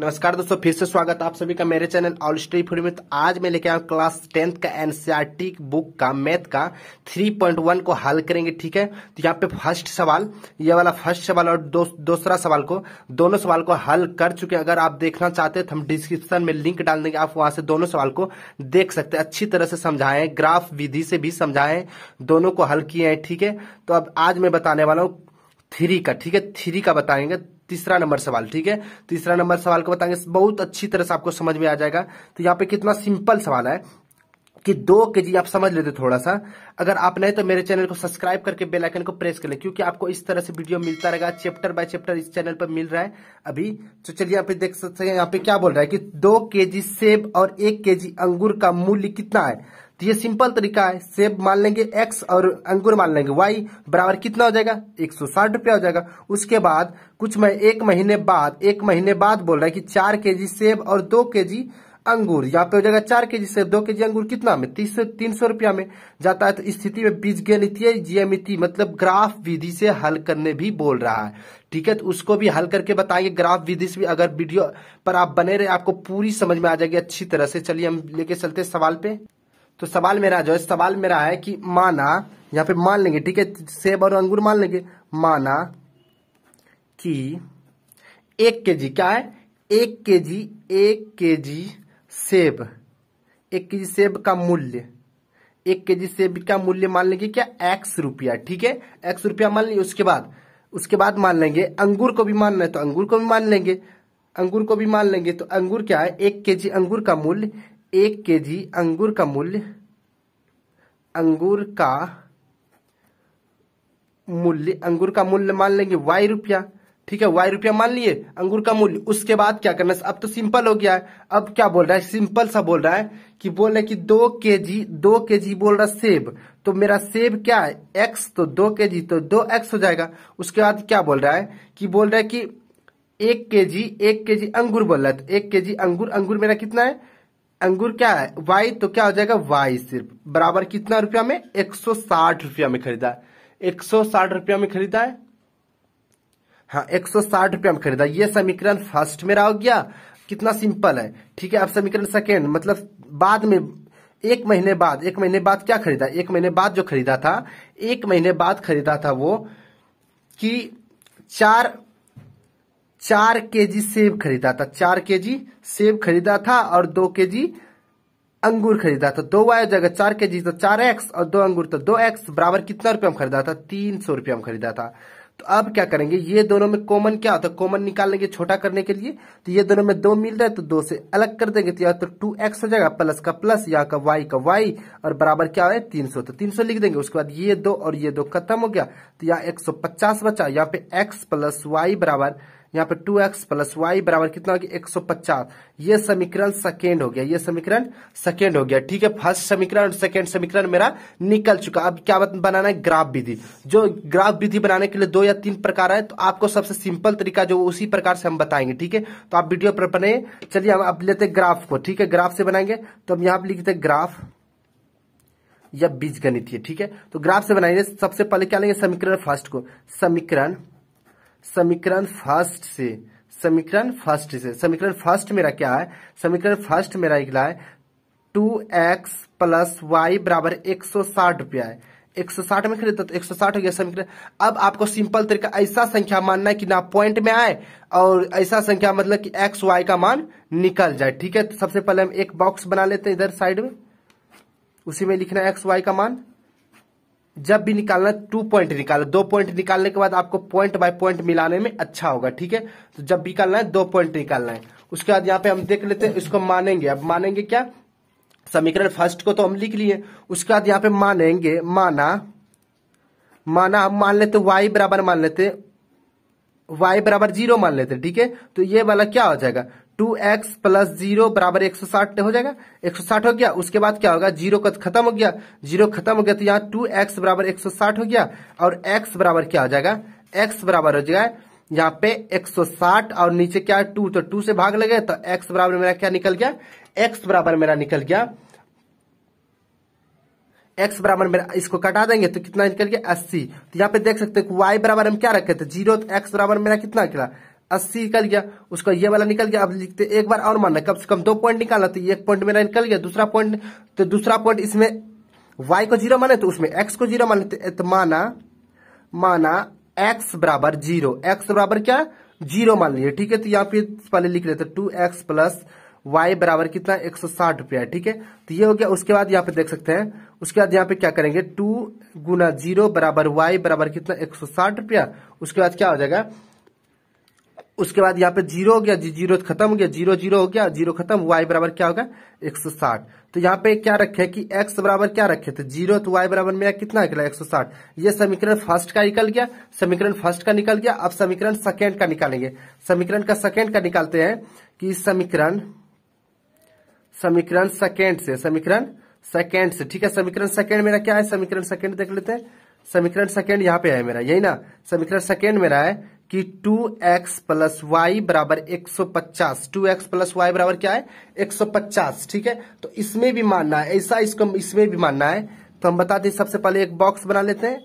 नमस्कार दोस्तों फिर से स्वागत आप सभी का मेरे चैनल ऑल स्टडी फ्री में तो आज मैं लेके आया क्लास टेंथ का एनसीआरटी बुक का मैथ का 3.1 को हल करेंगे ठीक है तो यहाँ पे फर्स्ट सवाल ये वाला फर्स्ट सवाल और दो, दूसरा सवाल को दोनों सवाल को हल कर चुके हैं अगर आप देखना चाहते हैं तो हम डिस्क्रिप्शन में लिंक डाल देंगे आप वहां से दोनों सवाल को देख सकते हैं अच्छी तरह से समझाए ग्राफ विधि से भी समझाए दोनों को हल किए हैं ठीक है तो अब आज मैं बताने वाला हूँ थ्री का ठीक है थ्री का बताएंगे तीसरा नंबर सवाल ठीक है तीसरा नंबर सवाल को बताएंगे बहुत अच्छी तरह से आपको समझ में आ जाएगा तो यहाँ पे कितना सिंपल सवाल है कि दो के जी आप समझ लेते थोड़ा सा अगर आप नहीं तो मेरे चैनल को सब्सक्राइब करके बेल आइकन को प्रेस कर ले क्योंकि आपको इस तरह से वीडियो मिलता रहेगा चैप्टर बाय चैप्टर इस चैनल पर मिल रहा है अभी तो चलिए यहाँ पे देख सकते हैं यहाँ पे क्या बोल रहा है कि दो के जी सेब और एक के जी अंगूर का मूल्य कितना है तो ये सिंपल तरीका है सेब मान लेंगे एक्स और अंगूर मान लेंगे वाई बराबर कितना हो जाएगा एक सौ साठ रुपया हो जाएगा उसके बाद कुछ मैं एक महीने बाद एक महीने बाद बोल रहा है कि चार के जी सेब और दो के जी अंगूर यहाँ पे हो जाएगा चार के जी सेब दो के जी अंगूर कितना में तीस सौ तीन सौ रुपया में जाता है तो स्थिति में बीज गणितीय जीएमिति मतलब ग्राफ विधि से हल करने भी बोल रहा है ठीक है तो उसको भी हल करके बताएंगे ग्राफ विधि से भी अगर वीडियो पर आप बने रहे आपको पूरी समझ में आ जाएगी अच्छी तरह से चलिए हम लेके चलते सवाल पे तो सवाल मेरा जो है सवाल मेरा है कि माना यहाँ पे मान लेंगे ठीक है सेब और अंगूर मान लेंगे माना कि एक के जी क्या है एक के जी एक के जी सेब एक के जी सेब का मूल्य एक के जी सेब का मूल्य मान लेंगे क्या एक्स रुपया ठीक है एक्स रुपया मान लेंगे उसके बाद उसके बाद मान लेंगे अंगूर को भी मानना है तो अंगूर को भी मान लेंगे अंगूर को भी मान लेंगे तो अंगूर क्या है एक के जी अंगूर का मूल्य एक के जी अंगूर का मूल्य अंगूर का मूल्य अंगूर का मूल्य मान लेंगे वाई रुपया ठीक है वाई रुपया मान लिए अंगूर का मूल्य उसके बाद क्या करना है अब तो सिंपल हो गया है अब क्या बोल रहा है सिंपल सा बोल रहा है कि बोल रहे कि दो के जी दो के जी बोल रहा सेब तो मेरा सेब क्या है एक्स तो दो के जी तो दो एक्स हो जाएगा उसके बाद क्या बोल रहा है कि बोल रहा है कि एक के जी एक के जी अंगूर बोल रहा है तो एक के जी अंगूर अंगूर मेरा कितना है अंगूर क्या है वाई तो क्या हो जाएगा वाई सिर्फ बराबर कितना रुपया में एक सौ साठ रुपया में खरीदा एक सौ साठ रुपया में खरीदा है हाँ एक सौ साठ रुपया में खरीदा ये समीकरण फर्स्ट मेरा हो गया कितना सिंपल है ठीक है अब समीकरण सेकेंड मतलब बाद में एक महीने बाद एक महीने बाद क्या खरीदा एक महीने बाद जो खरीदा था एक महीने बाद खरीदा था वो कि चार चार के जी सेब खरीदा था चार के जी सेब खरीदा था और दो के जी अंगूर खरीदा था दो वाई जगह चार के जी तो चार एक्स और दो अंगूर तो दो एक्स बराबर कितना रुपया में खरीदा था तीन सौ रुपया में खरीदा था तो अब क्या करेंगे ये दोनों में कॉमन क्या होता है कॉमन निकाल लेंगे छोटा करने के लिए तो ये दोनों में दो मिल रहा है तो दो से अलग कर देंगे तो यहाँ तो टू एक्स हो जाएगा प्लस का प्लस यहाँ का वाई का वाई और बराबर क्या है तीन सौ तो तीन सौ लिख देंगे उसके बाद ये दो और ये दो खत्म हो गया तो यहाँ एक सौ पचास बचा यहाँ पे एक्स प्लस वाई बराबर यहाँ पे टू एक्स प्लस वाई बराबर कितना हो गया एक सौ पचास ये समीकरण सेकेंड हो गया ये समीकरण सेकेंड हो गया ठीक है फर्स्ट समीकरण और सेकेंड समीकरण मेरा निकल चुका अब क्या बनाना है ग्राफ विधि जो ग्राफ विधि बनाने के लिए दो या तीन प्रकार है तो आपको सबसे सिंपल तरीका जो उसी प्रकार से हम बताएंगे ठीक है तो आप वीडियो पर बने चलिए हम अब लेते ग्राफ को ठीक है ग्राफ से बनाएंगे तो हम यहाँ पर लिखते ग्राफ या बीज गणित ठीक है तो ग्राफ से बनाएंगे सबसे पहले क्या लेंगे समीकरण फर्स्ट को समीकरण समीकरण फर्स्ट से समीकरण फर्स्ट से समीकरण फर्स्ट मेरा क्या है समीकरण फर्स्ट मेरा निकला है टू एक्स प्लस वाई बराबर एक सौ साठ रुपया है एक सौ साठ में खरीदता तो एक सौ साठ हो गया समीकरण अब आपको सिंपल तरीका ऐसा संख्या मानना है कि ना पॉइंट में आए और ऐसा संख्या मतलब कि एक्स वाई का मान निकल जाए ठीक है तो सबसे पहले हम एक बॉक्स बना लेते हैं इधर साइड में उसी में लिखना है एक्स वाई का मान जब भी निकालना टू पॉइंट निकालना दो पॉइंट निकालने के बाद आपको पॉइंट बाय पॉइंट मिलाने में अच्छा होगा ठीक है तो जब भी निकालना है दो पॉइंट निकालना है उसके बाद यहाँ पे हम देख लेते हैं इसको मानेंगे अब मानेंगे क्या समीकरण फर्स्ट को तो हम लिख लिए उसके बाद यहाँ पे मानेंगे माना माना हम मान लेते वाई बराबर मान लेते वाई बराबर जीरो मान लेते ठीक है तो ये वाला क्या हो जाएगा टू एक्स प्लस जीरो बराबर एक सौ साठ हो जाएगा एक सौ साठ हो गया उसके बाद क्या होगा जीरो का तो खत्म हो गया जीरो खत्म हो गया तो यहाँ टू एक्स बराबर एक सौ साठ हो गया और एक्स बराबर क्या हो जाएगा एक्स बराबर हो जाएगा यहाँ पे एक सौ साठ और नीचे क्या टू तो टू से भाग लगे तो एक्स बराबर मेरा क्या निकल गया एक्स बराबर मेरा निकल गया एक्स बराबर मेरा इसको कटा देंगे तो कितना निकल गया अस्सी तो यहाँ पे देख सकते हैं वाई बराबर हम क्या रखे थे जीरो तो एक्स बराबर मेरा कितना निकला अस्सी निकल गया उसका ये वाला निकल गया अब लिखते एक बार और मानना कम से कम दो पॉइंट निकालना तो एक पॉइंट मेरा निकल गया दूसरा पॉइंट तो दूसरा पॉइंट इसमें वाई को जीरो माने तो उसमें एक्स को जीरो माने तो, तो माना माना x बराबर जीरो x बराबर क्या जीरो मान लीजिए ठीक है तो यहाँ पे पहले लिख लेते टू एक्स प्लस वाई बराबर कितना एक सौ साठ रुपया ठीक है तो ये हो गया उसके बाद यहाँ पे देख सकते हैं उसके बाद यहाँ पे क्या करेंगे टू गुना जीरो बराबर वाई बराबर कितना एक सौ साठ रुपया उसके बाद क्या हो जाएगा उसके बाद यहाँ पे जीरो हो गया जीरो तो खत्म हो गया जीरो जीरो हो गया जीरो खत्म वाई बराबर क्या होगा एक सौ साठ तो यहाँ पे क्या रखे कि एक्स बराबर क्या रखे तो जीरो तो वाई बराबर मेरा कितना निकला एक सौ साठ ये समीकरण फर्स्ट का निकल गया समीकरण फर्स्ट का निकल गया अब समीकरण सेकेंड का निकालेंगे समीकरण का सेकेंड का निकालते हैं कि समीकरण समीकरण सेकेंड से समीकरण सेकेंड से ठीक है समीकरण सेकेंड मेरा क्या है समीकरण सेकेंड देख लेते हैं समीकरण सेकेंड यहाँ पे है मेरा यही ना समीकरण सेकेंड मेरा है कि 2x एक्स प्लस वाई बराबर एक सौ पचास टू एक्स प्लस वाई बराबर क्या है 150 ठीक है तो इसमें भी मानना है ऐसा इसको इसमें भी मानना है तो हम बता दें सबसे पहले एक बॉक्स बना लेते हैं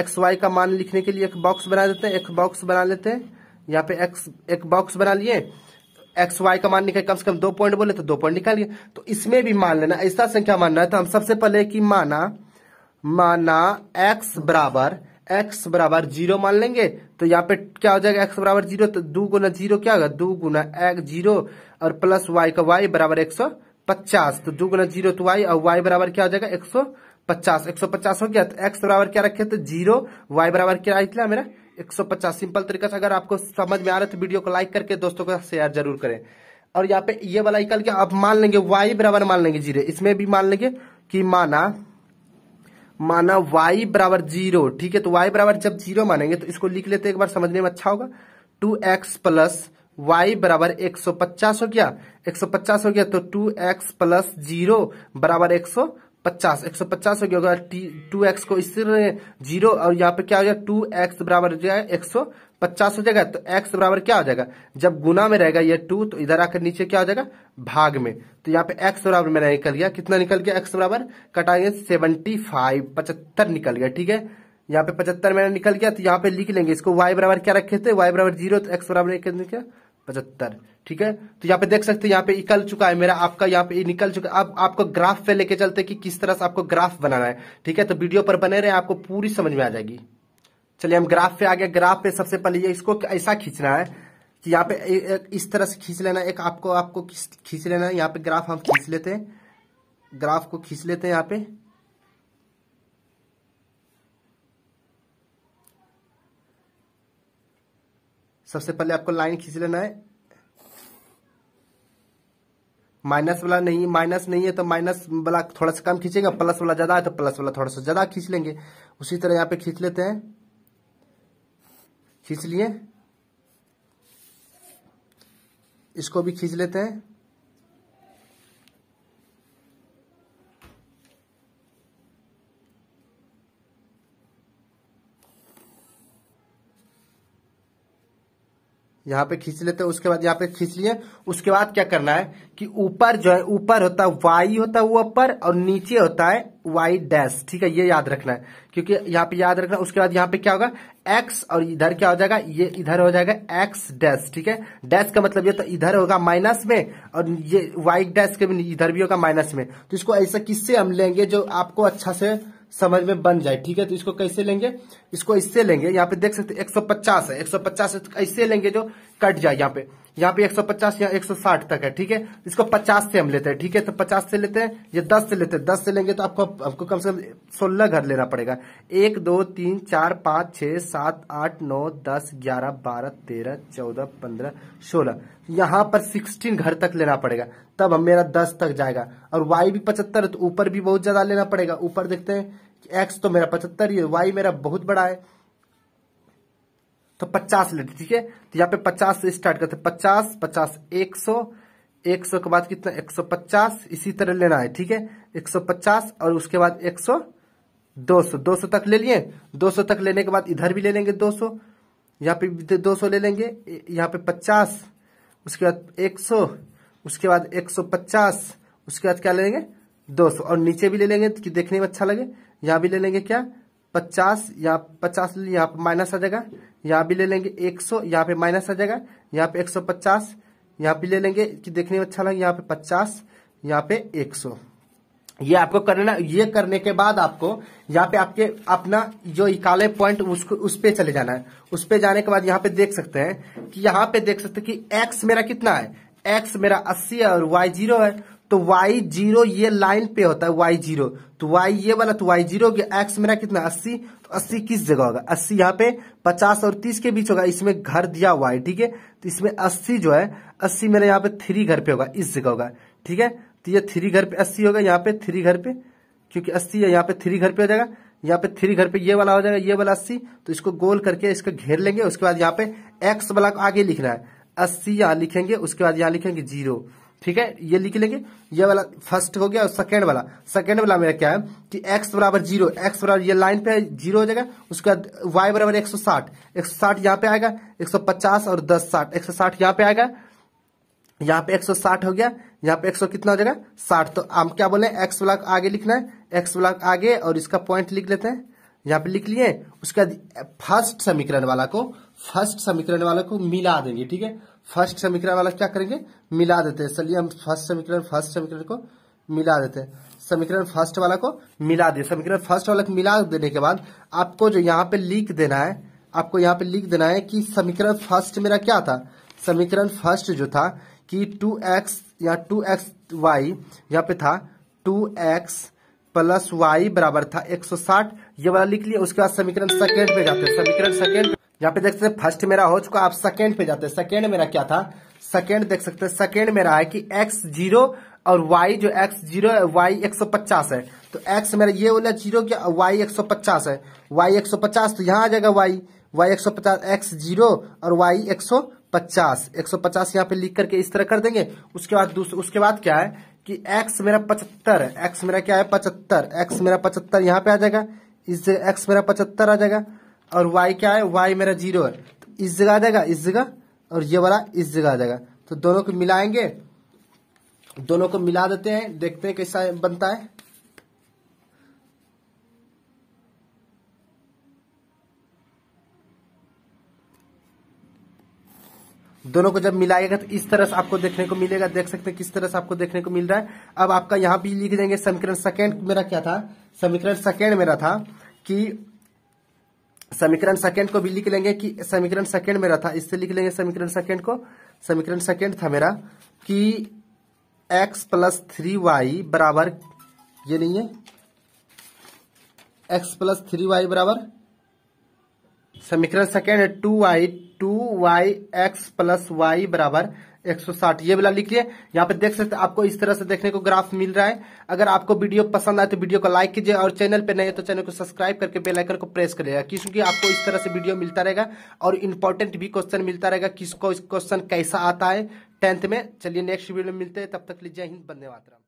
एक्स वाई का मान लिखने के लिए एक बॉक्स बना देते हैं एक बॉक्स बना लेते हैं यहाँ पे एक्स एक बॉक्स बना लिए एक्स वाई का मान निकाल कम से कम दो पॉइंट बोले तो दो पॉइंट निकालिए तो इसमें भी मान लेना ऐसा संख्या मानना है तो हम सबसे पहले कि माना माना एक्स बराबर एक्स बराबर जीरो मान लेंगे तो यहाँ पे क्या हो जाएगा एक्स बराबर जीरो तो दो गुना जीरो क्या होगा दो गुना एक्स जीरो और प्लस वाई का वाई बराबर एक सौ पचास तो दो गुना जीरो तो y और वाई बराबर क्या हो जाएगा एक सौ पचास एक सौ पचास हो गया तो एक्स बराबर क्या रखे तो जीरो वाई बराबर क्या इतना मेरा एक सौ पचास सिंपल तरीका से अगर आपको समझ में आ रहा है तो वीडियो को लाइक करके दोस्तों को शेयर जरूर करें और यहाँ पे ये वाला निकल के आप मान लेंगे वाई बराबर मान लेंगे जीरो इसमें भी मान लेंगे कि माना माना वाई बराबर जीरो ठीक है तो वाई बराबर जब जीरो मानेंगे तो इसको लिख लेते एक बार समझने में अच्छा होगा टू एक्स प्लस वाई बराबर एक सौ पचास हो गया एक सौ पचास हो गया तो टू एक्स प्लस जीरो बराबर एक सौ पचास एक सौ पचास हो गया होगा टू एक्स को इससे जीरो और यहाँ पे क्या हो जाएगा टू एक्स बराबर हो जाएगा एक सौ पचास हो जाएगा तो एक्स बराबर क्या हो जाएगा जब गुना में रहेगा ये टू तो इधर आकर नीचे क्या हो जाएगा भाग में तो यहाँ पे एक्स बराबर मेरा निकल गया कितना निकल गया एक्स बराबर कटाएंगे सेवनटी फाइव पचहत्तर निकल गया ठीक है यहाँ पे पचहत्तर मेरा निकल गया तो यहाँ पे लिख लेंगे इसको वाई बराबर क्या रखे थे वाई बराबर जीरो तो एक्स बराबर पचहत्तर ठीक है तो यहाँ पे देख सकते हैं यहाँ पे निकल चुका है मेरा आपका यहाँ पे निकल चुका है अब आप, आपको ग्राफ पे लेके चलते कि किस तरह से आपको ग्राफ बनाना है ठीक है तो वीडियो पर बने रहे आपको पूरी समझ में आ जाएगी चलिए हम ग्राफ पे आ गए ग्राफ पे सबसे पहले ये इसको ऐसा खींचना है कि यहाँ पे इस तरह से खींच लेना एक आपको आपको खींच लेना है यहाँ पे ग्राफ हम खींच लेते हैं ग्राफ को खींच लेते हैं यहाँ पे सबसे पहले आपको लाइन खींच लेना है माइनस वाला नहीं माइनस नहीं है तो माइनस वाला थोड़ा सा कम खींचेगा प्लस वाला ज्यादा है तो प्लस वाला थोड़ा सा ज्यादा खींच लेंगे उसी तरह यहाँ पे खींच लेते हैं खींच लिए इसको भी खींच लेते हैं यहाँ पे खींच लेते हैं उसके बाद यहाँ पे खींच लिए उसके बाद क्या करना है कि ऊपर जो है ऊपर होता है वाई होता है वो ऊपर और नीचे होता है वाई डैश ठीक है ये याद रखना है क्योंकि यहाँ पे याद रखना उसके बाद यहाँ पे क्या होगा एक्स और इधर क्या हो जाएगा ये इधर हो जाएगा एक्स डैश ठीक है डैश का मतलब ये तो इधर होगा माइनस में और ये वाई डैश के भी इधर भी होगा माइनस में तो इसको ऐसा किससे हम लेंगे जो आपको अच्छा से समझ में बन जाए ठीक है तो इसको कैसे लेंगे इसको इससे लेंगे यहाँ पे देख सकते एक सौ पचास है एक सौ पचास तो ऐसे लेंगे जो कट जाए यहाँ पे यहाँ पे एक सौ पचास या एक सौ साठ तक है ठीक है इसको पचास से हम लेते हैं ठीक है तो पचास से लेते हैं ये दस से लेते हैं दस से लेंगे तो आपको आपको कम से कम सोलह घर लेना पड़ेगा एक दो तीन चार पांच छह सात आठ नौ दस ग्यारह बारह तेरह चौदह पंद्रह सोलह यहाँ पर सिक्सटीन घर तक लेना पड़ेगा तब हम मेरा दस तक जाएगा और वाई भी पचहत्तर तो ऊपर भी बहुत ज्यादा लेना पड़ेगा ऊपर देखते हैं एक्स तो मेरा पचहत्तर है वाई मेरा बहुत बड़ा है तो पचास लेते ठीक है तो यहाँ पे पचास से स्टार्ट करते पचास पचास एक सौ एक सौ के बाद कितना एक सौ पचास इसी तरह लेना है ठीक है एक सौ पचास और उसके बाद एक सौ दो सौ दो सौ तक ले लिए दो सौ तक लेने के बाद इधर भी ले लेंगे दो सौ यहाँ पे दो सौ ले लेंगे यहाँ पे पचास उसके बाद एक सौ उसके बाद एक सौ पचास उसके बाद क्या लेंगे दो सौ और नीचे भी ले लेंगे तो कि देखने में अच्छा लगे यहाँ भी ले लेंगे क्या पचास यहाँ पचास यहाँ पे माइनस आ जाएगा यहाँ भी ले लेंगे एक सौ यहाँ पे माइनस आ जाएगा यहाँ पे एक सौ पचास यहाँ भी ले लेंगे कि देखने में अच्छा लगे यहाँ पे पचास यहाँ पे एक सौ ये आपको करना ये करने के बाद आपको यहाँ पे आपके अपना जो इकाले पॉइंट उसको उस पे चले जाना है उस पे जाने के बाद यहाँ पे देख सकते हैं कि यहाँ पे देख सकते हैं कि एक्स मेरा कितना है एक्स मेरा अस्सी है और वाई जीरो है तो y जीरो ये लाइन पे होता है y जीरो तो y ये वाला तो y जीरो x मेरा कितना अस्सी तो अस्सी किस जगह होगा अस्सी यहाँ पे पचास और तीस के बीच होगा इसमें घर दिया हुआ है ठीक है तो इसमें अस्सी जो है अस्सी मेरा यहाँ पे थ्री घर पे होगा इस जगह होगा ठीक है तो ये थ्री घर पे अस्सी होगा यहाँ पे थ्री घर पे क्योंकि अस्सी है यहाँ पे थ्री घर पे हो जाएगा यहाँ पे थ्री घर पे ये वाला हो जाएगा ये वाला अस्सी तो इसको गोल करके इसको घेर लेंगे उसके बाद यहाँ पे एक्स वाला को आगे लिखना है अस्सी यहाँ लिखेंगे उसके बाद यहाँ लिखेंगे जीरो ठीक है ये लिख लेंगे ये वाला फर्स्ट हो गया और सेकेंड वाला सेकेंड वाला मेरा क्या है कि x बराबर जीरो एक्स बराबर ये लाइन पे जीरो हो जाएगा उसके बाद y बराबर 160 160 यहाँ पे आएगा 150 और 10 सौ साठ यहाँ पे आएगा यहाँ पे 160 हो गया यहाँ पे 100 कितना हो जाएगा 60 तो हम क्या बोले एक्स वाला आगे लिखना है एक्स वाला आगे और इसका पॉइंट लिख लेते हैं यहाँ पे लिख लिए उसके बाद फर्स्ट समीकरण वाला को फर्स्ट समीकरण वाला को मिला देंगे ठीक है फर्स्ट समीकरण वाला क्या करेंगे मिला देते हैं चलिए हम फर्स्ट समीकरण फर्स्ट समीकरण को मिला देते हैं समीकरण फर्स्ट वाला को मिला दिए समीकरण फर्स्ट वाला को मिला देने के बाद आपको जो यहाँ पे लिख देना है आपको यहाँ पे लिख देना है कि समीकरण फर्स्ट मेरा क्या था समीकरण फर्स्ट जो था कि टू एक्स या टू एक्स वाई यहाँ पे था टू एक्स प्लस वाई बराबर था एक सौ साठ ये वाला लिख लिया उसके बाद समीकरण सेकेंड पे जाते समीकरण सेकेंड यहाँ पे देख सकते फर्स्ट मेरा हो चुका आप सेकेंड पे जाते हैं सेकेंड मेरा क्या था सेकेंड देख सकते हैं सेकेंड मेरा है कि एक्स जीरो और वाई जो एक्स जीरो वाई एक सौ पचास है तो एक्स मेरा ये बोला जीरो क्या वाई एक सौ पचास है वाई एक सौ पचास तो यहाँ आ जाएगा वाई वाई एक सौ पचास एक्स जीरो और वाई एक सौ पचास एक सौ पचास यहाँ पे लिख करके इस तरह कर देंगे उसके बाद उसके बाद क्या है कि एक्स मेरा पचहत्तर है एक्स मेरा क्या है पचहत्तर एक्स मेरा पचहत्तर यहाँ पे आ जाएगा इस एक्स मेरा पचहत्तर आ जाएगा और वाई क्या है वाई मेरा जीरो है तो इस जगह आ जाएगा इस जगह और ये वाला इस जगह आ जाएगा तो दोनों को मिलाएंगे दोनों को मिला देते हैं देखते हैं कैसा बनता है दोनों को जब मिलाएगा तो इस तरह से आपको देखने को मिलेगा देख सकते हैं किस तरह से आपको देखने को मिल रहा है अब आपका यहां भी लिख देंगे समीकरण सेकेंड मेरा क्या था समीकरण सेकेंड मेरा था कि समीकरण सेकंड को भी लिख लेंगे कि समीकरण सेकंड मेरा था इससे लिख लेंगे समीकरण सेकंड को समीकरण सेकंड था मेरा कि एक्स प्लस थ्री वाई बराबर ये नहीं है एक्स प्लस थ्री वाई बराबर समीकरण second two Y two Y X plus Y बराबर एक सौ साठ ये वाला लिखिए यहाँ पे देख सकते आपको इस तरह से देखने को ग्राफ मिल रहा है अगर आपको वीडियो पसंद आए तो वीडियो को लाइक कीजिए और चैनल पे नए तो चैनल को सब्सक्राइब करके बेल आइकन को प्रेस करिएगा क्योंकि आपको इस तरह से वीडियो मिलता रहेगा और इंपॉर्टेंट भी क्वेश्चन मिलता रहेगा किसको क्वेश्चन कैसा आता है टेंथ में चलिए नेक्स्ट वीडियो में मिलते हैं तब तक लीजिए हिंद बंदे मातरम